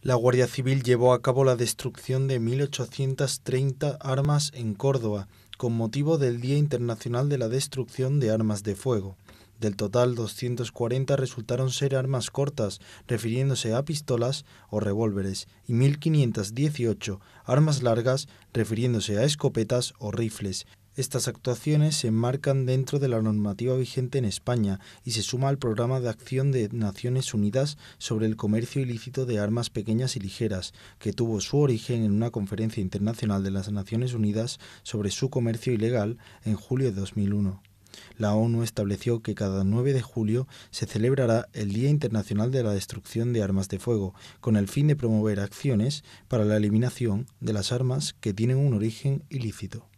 La Guardia Civil llevó a cabo la destrucción de 1.830 armas en Córdoba, con motivo del Día Internacional de la Destrucción de Armas de Fuego. Del total, 240 resultaron ser armas cortas, refiriéndose a pistolas o revólveres, y 1.518 armas largas, refiriéndose a escopetas o rifles. Estas actuaciones se enmarcan dentro de la normativa vigente en España y se suma al programa de acción de Naciones Unidas sobre el comercio ilícito de armas pequeñas y ligeras, que tuvo su origen en una conferencia internacional de las Naciones Unidas sobre su comercio ilegal en julio de 2001. La ONU estableció que cada 9 de julio se celebrará el Día Internacional de la Destrucción de Armas de Fuego, con el fin de promover acciones para la eliminación de las armas que tienen un origen ilícito.